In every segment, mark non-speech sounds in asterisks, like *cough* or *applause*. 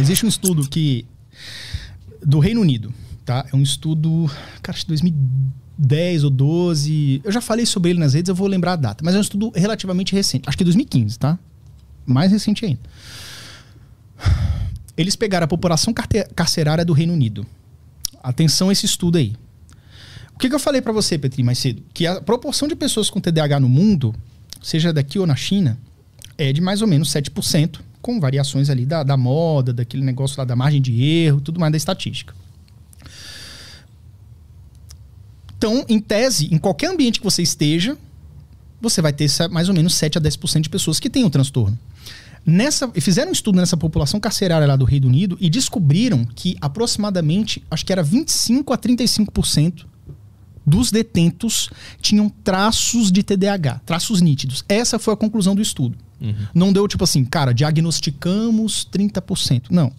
Existe um estudo que. Do Reino Unido, tá? É um estudo. Cara, de 2010 ou 12. Eu já falei sobre ele nas redes, eu vou lembrar a data. Mas é um estudo relativamente recente. Acho que 2015, tá? Mais recente ainda. Eles pegaram a população carcerária do Reino Unido. Atenção a esse estudo aí. O que, que eu falei para você, Petri, mais cedo? Que a proporção de pessoas com TDAH no mundo, seja daqui ou na China, é de mais ou menos 7% com variações ali da, da moda, daquele negócio lá da margem de erro, tudo mais da estatística. Então, em tese, em qualquer ambiente que você esteja, você vai ter mais ou menos 7 a 10% de pessoas que têm o transtorno. Nessa, fizeram um estudo nessa população carcerária lá do Reino Unido e descobriram que aproximadamente, acho que era 25 a 35% dos detentos tinham traços de TDAH, traços nítidos. Essa foi a conclusão do estudo. Uhum. Não deu tipo assim, cara, diagnosticamos 30%. Não.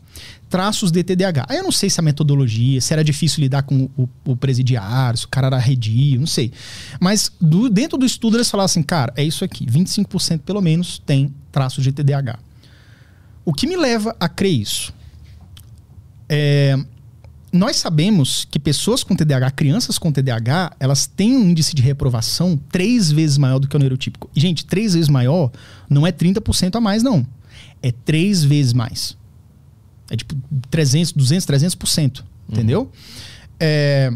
Traços de TDAH. Aí eu não sei se a metodologia, se era difícil lidar com o, o presidiário, se o cara era redio, não sei. Mas do, dentro do estudo eles falaram assim, cara, é isso aqui. 25% pelo menos tem traços de TDAH. O que me leva a crer isso? É, nós sabemos que pessoas com TDAH, crianças com TDAH, elas têm um índice de reprovação três vezes maior do que o neurotípico. E, gente, três vezes maior não é 30% a mais, não. É três vezes mais. É tipo 300, 200, 300%. Uhum. Entendeu? É,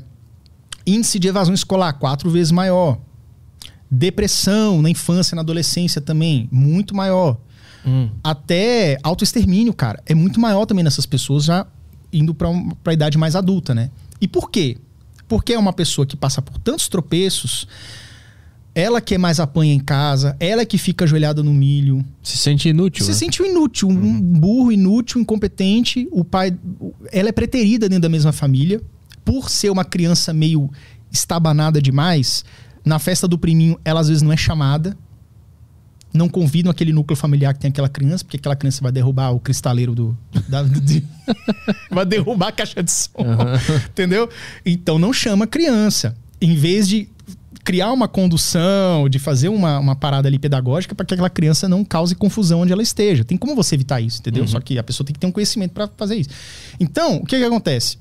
índice de evasão escolar, quatro vezes maior. Depressão na infância, na adolescência também, muito maior. Hum. Até autoextermínio, cara, é muito maior também nessas pessoas já indo para um, a idade mais adulta, né? E por quê? Porque é uma pessoa que passa por tantos tropeços, ela que é mais apanha em casa, ela é que fica ajoelhada no milho. Se sente inútil. Se né? sente inútil, uhum. um burro, inútil, incompetente. O pai. Ela é preterida dentro da mesma família. Por ser uma criança meio estabanada demais, na festa do priminho ela às vezes não é chamada não convidam aquele núcleo familiar que tem aquela criança, porque aquela criança vai derrubar o cristaleiro do. Da, de, *laughs* vai derrubar a caixa de som. Uhum. Entendeu? Então não chama criança. Em vez de criar uma condução, de fazer uma, uma parada ali pedagógica para que aquela criança não cause confusão onde ela esteja. Tem como você evitar isso, entendeu? Uhum. Só que a pessoa tem que ter um conhecimento para fazer isso. Então, o que, que acontece?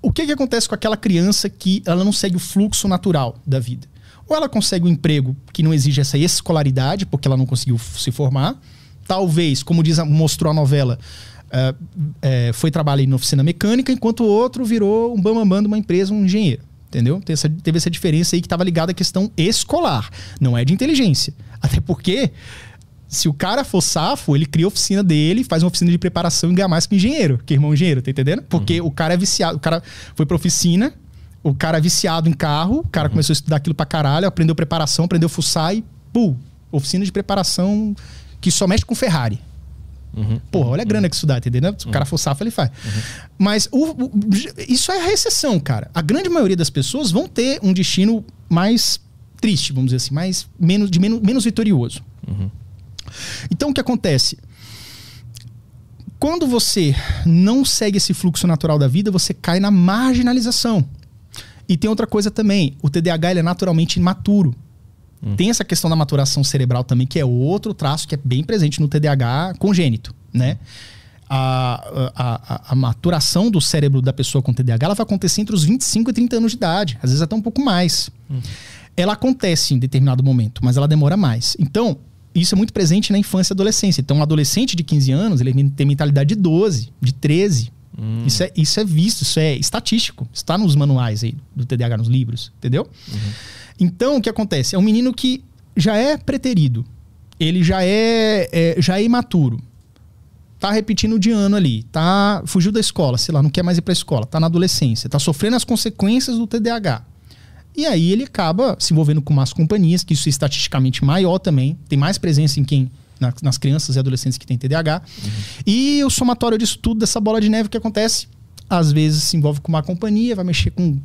O que, que acontece com aquela criança que ela não segue o fluxo natural da vida? Ou ela consegue um emprego que não exige essa escolaridade, porque ela não conseguiu se formar. Talvez, como diz, mostrou a novela, é, foi trabalhar em oficina mecânica, enquanto o outro virou um bambambam bam de uma empresa, um engenheiro. Entendeu? Teve essa, teve essa diferença aí que estava ligada à questão escolar, não é de inteligência. Até porque, se o cara for safo, ele cria a oficina dele, faz uma oficina de preparação e ganha mais que engenheiro, que irmão engenheiro, tá entendendo? Porque uhum. o cara é viciado, o cara foi pra oficina, o cara é viciado em carro, o cara uhum. começou a estudar aquilo pra caralho, aprendeu preparação, aprendeu fuçar e, pum, oficina de preparação que só mexe com Ferrari. Uhum. Porra, olha a uhum. grana uhum. que isso dá, entendeu? Se o cara uhum. for safa, ele faz. Uhum. Mas o, o, isso é a recessão, cara. A grande maioria das pessoas vão ter um destino mais triste, vamos dizer assim, mais, menos, de menos, menos vitorioso. Uhum. Então, o que acontece? Quando você não segue esse fluxo natural da vida, você cai na marginalização. E tem outra coisa também, o TDAH ele é naturalmente imaturo. Hum. Tem essa questão da maturação cerebral também, que é outro traço que é bem presente no TDAH congênito, né? A, a, a, a maturação do cérebro da pessoa com TDAH ela vai acontecer entre os 25 e 30 anos de idade, às vezes até um pouco mais. Hum. Ela acontece em determinado momento, mas ela demora mais. Então, isso é muito presente na infância e adolescência. Então, um adolescente de 15 anos, ele tem mentalidade de 12, de 13, Hum. Isso, é, isso é visto, isso é estatístico. Está nos manuais aí do TDAH, nos livros, entendeu? Uhum. Então, o que acontece? É um menino que já é preterido. Ele já é, é já é imaturo. Tá repetindo de ano ali. Tá, fugiu da escola, sei lá, não quer mais ir pra escola. Tá na adolescência. Tá sofrendo as consequências do TDAH. E aí ele acaba se envolvendo com más companhias, que isso é estatisticamente maior também. Tem mais presença em quem nas crianças e adolescentes que têm TDAH. Uhum. E o somatório disso tudo, dessa bola de neve que acontece, às vezes se envolve com uma companhia, vai mexer com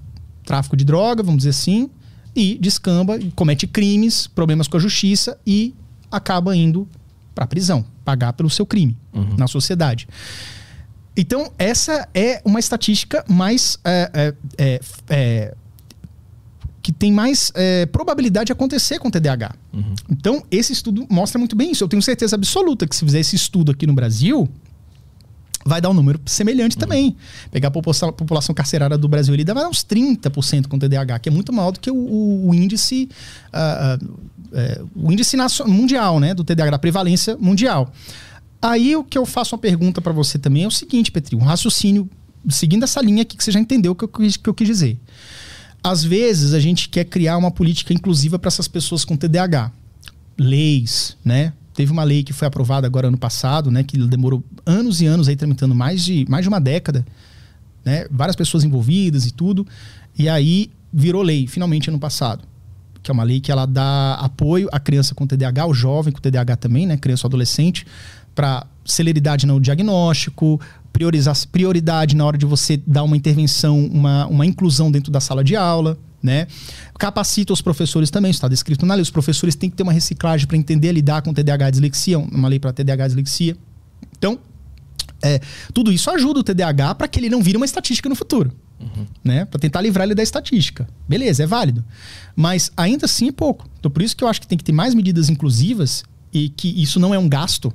tráfico de droga, vamos dizer assim, e descamba, comete crimes, problemas com a justiça e acaba indo para prisão, pagar pelo seu crime uhum. na sociedade. Então, essa é uma estatística mais é, é, é, é tem mais é, probabilidade de acontecer com TDAH. Uhum. Então, esse estudo mostra muito bem isso. Eu tenho certeza absoluta que se fizer esse estudo aqui no Brasil, vai dar um número semelhante uhum. também. Pegar a população, a população carcerária do Brasil, ele dá uns 30% com TDAH, que é muito maior do que o, o, o índice. Uh, uh, uh, o índice mundial, né? Do TDAH, a prevalência mundial. Aí o que eu faço uma pergunta para você também é o seguinte, Petri, um raciocínio seguindo essa linha aqui que você já entendeu o que, que eu quis dizer. Às vezes a gente quer criar uma política inclusiva para essas pessoas com TDAH. Leis, né? Teve uma lei que foi aprovada agora ano passado, né, que demorou anos e anos aí tramitando mais de mais de uma década, né? Várias pessoas envolvidas e tudo. E aí virou lei finalmente ano passado que é uma lei que ela dá apoio à criança com TDAH, ao jovem com TDAH também, né, criança ou adolescente, para celeridade no diagnóstico, prioridade na hora de você dar uma intervenção, uma, uma inclusão dentro da sala de aula. Né? Capacita os professores também, está descrito na lei. Os professores têm que ter uma reciclagem para entender lidar com TDAH e dislexia, uma lei para TDAH e dislexia. Então, é, tudo isso ajuda o TDAH para que ele não vire uma estatística no futuro. Uhum. Né? Para tentar livrar ele da estatística. Beleza, é válido. Mas ainda assim é pouco. Então, por isso que eu acho que tem que ter mais medidas inclusivas e que isso não é um gasto,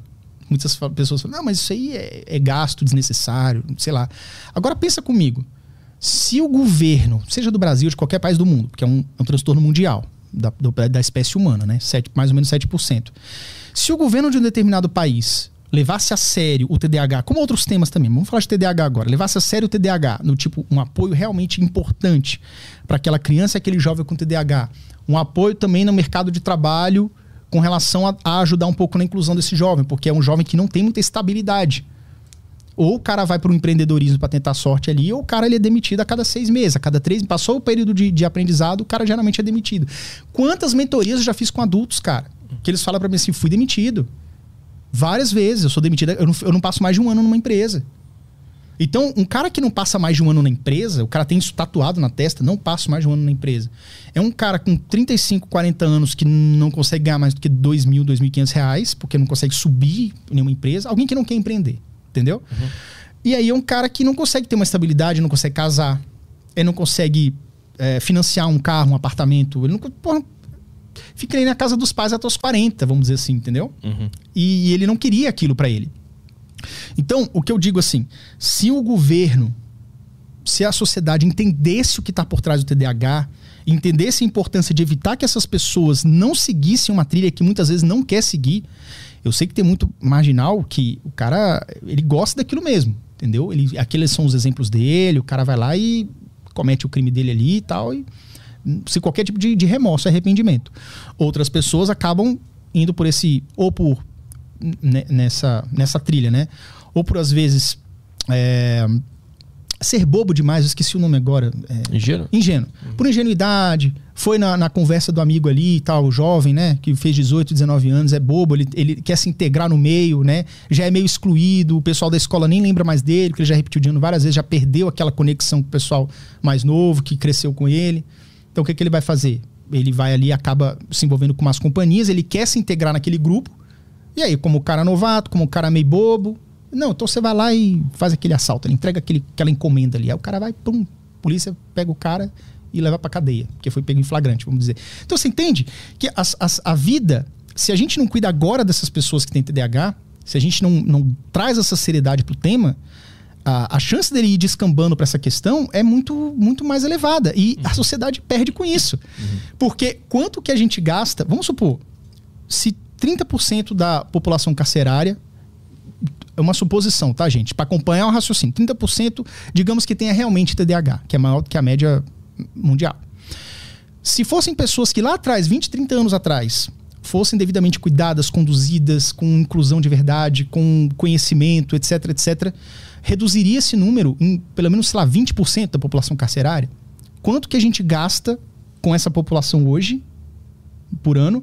Muitas pessoas falam, não, mas isso aí é, é gasto desnecessário, sei lá. Agora pensa comigo. Se o governo, seja do Brasil ou de qualquer país do mundo, porque é um, é um transtorno mundial da, da espécie humana, né? sete mais ou menos 7%. Se o governo de um determinado país levasse a sério o TDAH, como outros temas também, vamos falar de TDAH agora, levasse a sério o TDAH, no tipo um apoio realmente importante para aquela criança, aquele jovem com TDAH, um apoio também no mercado de trabalho com relação a, a ajudar um pouco na inclusão desse jovem, porque é um jovem que não tem muita estabilidade ou o cara vai para o empreendedorismo para tentar sorte ali, ou o cara ele é demitido a cada seis meses, a cada três. Passou o período de, de aprendizado, o cara geralmente é demitido. Quantas mentorias eu já fiz com adultos, cara? Que eles falam para mim assim: fui demitido. Várias vezes eu sou demitido, eu não, eu não passo mais de um ano numa empresa. Então, um cara que não passa mais de um ano na empresa, o cara tem isso tatuado na testa, não passa mais de um ano na empresa. É um cara com 35, 40 anos que não consegue ganhar mais do que 2 mil, 2.500 reais, porque não consegue subir em nenhuma empresa. Alguém que não quer empreender, entendeu? Uhum. E aí é um cara que não consegue ter uma estabilidade, não consegue casar, ele não consegue é, financiar um carro, um apartamento, ele não... Porra, fica aí na casa dos pais até os 40, vamos dizer assim, entendeu? Uhum. E, e ele não queria aquilo para ele. Então, o que eu digo assim, se o governo, se a sociedade entendesse o que está por trás do TDAH, entendesse a importância de evitar que essas pessoas não seguissem uma trilha que muitas vezes não quer seguir, eu sei que tem muito marginal que o cara, ele gosta daquilo mesmo, entendeu? Ele, aqueles são os exemplos dele, o cara vai lá e comete o crime dele ali e tal, e sem qualquer tipo de, de remorso, arrependimento. Outras pessoas acabam indo por esse, ou por nessa, nessa trilha, né? Ou por às vezes é, ser bobo demais, eu esqueci o nome agora. É, ingênuo? Ingênuo. Uhum. Por ingenuidade, foi na, na, conversa do amigo ali e tal, jovem, né? Que fez 18, 19 anos, é bobo, ele, ele quer se integrar no meio, né? Já é meio excluído, o pessoal da escola nem lembra mais dele, porque ele já repetiu de ano várias vezes, já perdeu aquela conexão com o pessoal mais novo, que cresceu com ele. Então o que, é que ele vai fazer? Ele vai ali, acaba se envolvendo com umas companhias, ele quer se integrar naquele grupo, e aí, como o cara novato, como o cara meio bobo, não, então você vai lá e faz aquele assalto, ele entrega aquele, aquela encomenda ali. Aí o cara vai, pum, polícia pega o cara e leva pra cadeia, porque foi pego em flagrante, vamos dizer. Então você entende que a vida, se a gente não cuida agora dessas pessoas que têm TDAH, se a gente não, não traz essa seriedade pro tema, a, a chance dele ir descambando para essa questão é muito, muito mais elevada. E uhum. a sociedade perde com isso. Uhum. Porque quanto que a gente gasta, vamos supor, se 30% da população carcerária é uma suposição, tá, gente? Para acompanhar o raciocínio, 30% digamos que tenha realmente TDAH, que é maior que a média mundial. Se fossem pessoas que lá atrás, 20, 30 anos atrás, fossem devidamente cuidadas, conduzidas, com inclusão de verdade, com conhecimento, etc, etc, reduziria esse número em pelo menos, sei lá, 20% da população carcerária. Quanto que a gente gasta com essa população hoje, por ano,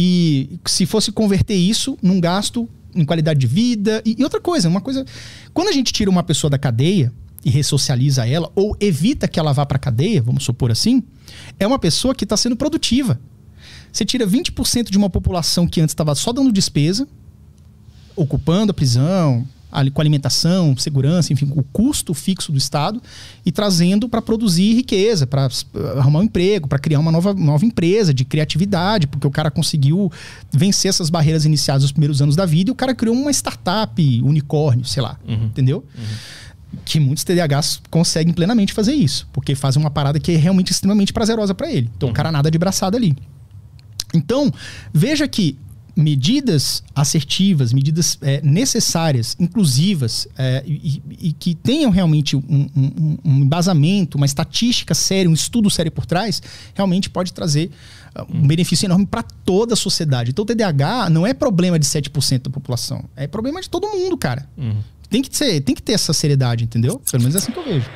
e se fosse converter isso num gasto em qualidade de vida. E, e outra coisa, uma coisa. Quando a gente tira uma pessoa da cadeia e ressocializa ela, ou evita que ela vá para cadeia, vamos supor assim, é uma pessoa que está sendo produtiva. Você tira 20% de uma população que antes estava só dando despesa, ocupando a prisão, com alimentação, segurança, enfim, o custo fixo do Estado e trazendo para produzir riqueza, para eh, arrumar um emprego, para criar uma nova, nova empresa de criatividade, porque o cara conseguiu vencer essas barreiras iniciadas nos primeiros anos da vida e o cara criou uma startup, unicórnio, sei lá, uhum. entendeu? Uhum. Que muitos TDAHs conseguem plenamente fazer isso, porque fazem uma parada que é realmente extremamente prazerosa para ele. Então uhum. o cara nada de braçada ali. Então, veja que medidas assertivas, medidas é, necessárias, inclusivas é, e, e, que tenham realmente um, um, um, embasamento, uma estatística séria, um estudo sério por trás, realmente pode trazer ah, um hum. benefício enorme para toda a sociedade. Então o TDAH não é problema de 7% da população, é problema de todo mundo, cara. Uhum. Tem, que ser, tem que ter essa seriedade, entendeu? Pelo menos é assim que eu vejo.